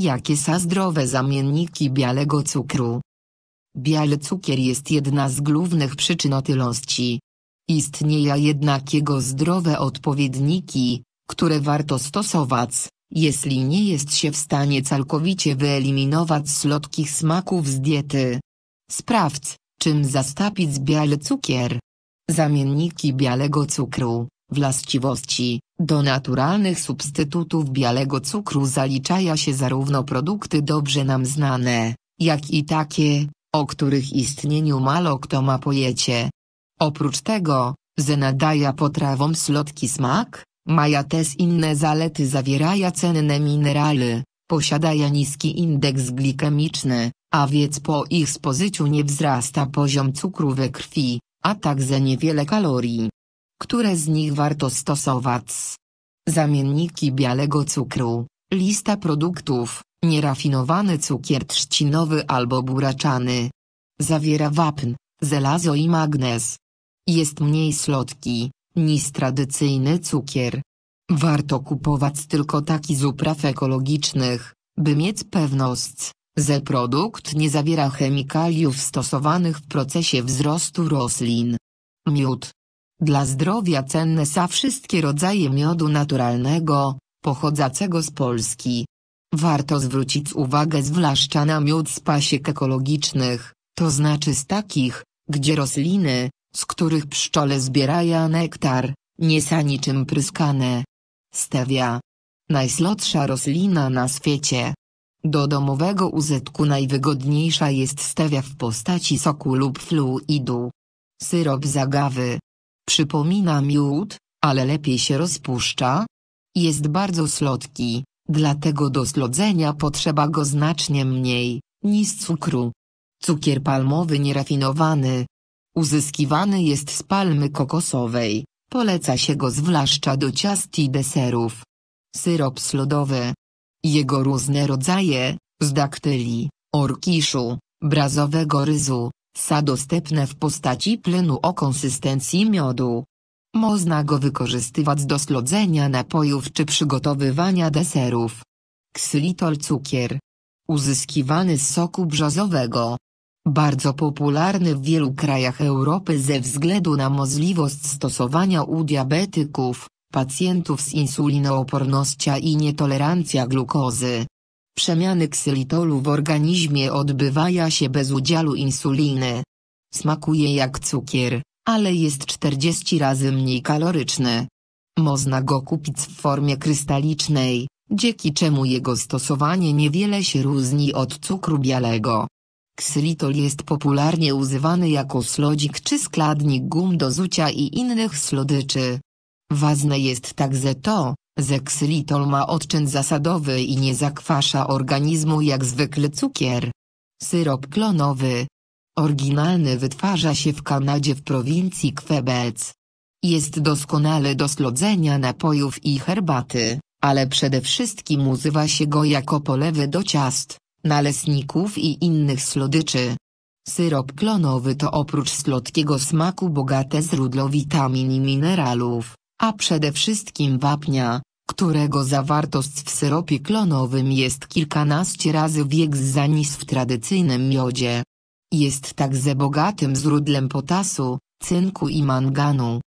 Jakie są zdrowe zamienniki białego cukru? Biały cukier jest jedna z głównych przyczyn otyłości. Istnieją jednak jego zdrowe odpowiedniki, które warto stosować, jeśli nie jest się w stanie całkowicie wyeliminować słodkich smaków z diety. Sprawdź, czym zastapić biały cukier. Zamienniki białego cukru. Właściwości Do naturalnych substytutów białego cukru zaliczają się zarówno produkty dobrze nam znane, jak i takie, o których istnieniu mało kto ma pojęcie. Oprócz tego, że nadaje potrawom słodki smak, mają też inne zalety zawierają cenne minerały, posiadają niski indeks glikemiczny, a więc po ich spożyciu nie wzrasta poziom cukru we krwi, a także niewiele kalorii które z nich warto stosować. Zamienniki białego cukru, lista produktów, nierafinowany cukier trzcinowy albo buraczany. Zawiera wapń, żelazo i magnez. Jest mniej słodki, niż tradycyjny cukier. Warto kupować tylko taki z upraw ekologicznych, by mieć pewność, że produkt nie zawiera chemikaliów stosowanych w procesie wzrostu roślin. Miód dla zdrowia cenne są wszystkie rodzaje miodu naturalnego, pochodzącego z Polski. Warto zwrócić uwagę zwłaszcza na miód z pasiek ekologicznych, to znaczy z takich, gdzie rośliny, z których pszczole zbierają nektar, nie są niczym pryskane. Stevia. Najslodsza roślina na świecie. Do domowego uzetku najwygodniejsza jest stevia w postaci soku lub fluidu. Syrop zagawy. Przypomina miód, ale lepiej się rozpuszcza. Jest bardzo słodki, dlatego do slodzenia potrzeba go znacznie mniej, niż cukru. Cukier palmowy nierafinowany. Uzyskiwany jest z palmy kokosowej, poleca się go zwłaszcza do ciast i deserów. Syrop slodowy. Jego różne rodzaje, z daktyli, orkiszu, brazowego ryżu, Sa dostępne w postaci plenu o konsystencji miodu. Można go wykorzystywać do slodzenia napojów czy przygotowywania deserów. Ksylitol cukier. Uzyskiwany z soku brzozowego. Bardzo popularny w wielu krajach Europy ze względu na możliwość stosowania u diabetyków, pacjentów z insulinoopornością i nietolerancja glukozy. Przemiany ksylitolu w organizmie odbywają się bez udziału insuliny. Smakuje jak cukier, ale jest 40 razy mniej kaloryczny. Można go kupić w formie krystalicznej, dzięki czemu jego stosowanie niewiele się różni od cukru białego. Ksylitol jest popularnie używany jako slodzik czy składnik gum do zucia i innych słodyczy. Ważne jest także to, Zeksylitol ma odczyn zasadowy i nie zakwasza organizmu jak zwykły cukier. Syrop klonowy. Oryginalny wytwarza się w Kanadzie w prowincji Quebec. Jest doskonale do slodzenia napojów i herbaty, ale przede wszystkim używa się go jako polewy do ciast, naleśników i innych słodyczy. Syrop klonowy to oprócz słodkiego smaku bogate źródło witamin i mineralów, a przede wszystkim wapnia którego zawartość w syropie klonowym jest kilkanaście razy większa niż w tradycyjnym miodzie. Jest także bogatym źródłem potasu, cynku i manganu.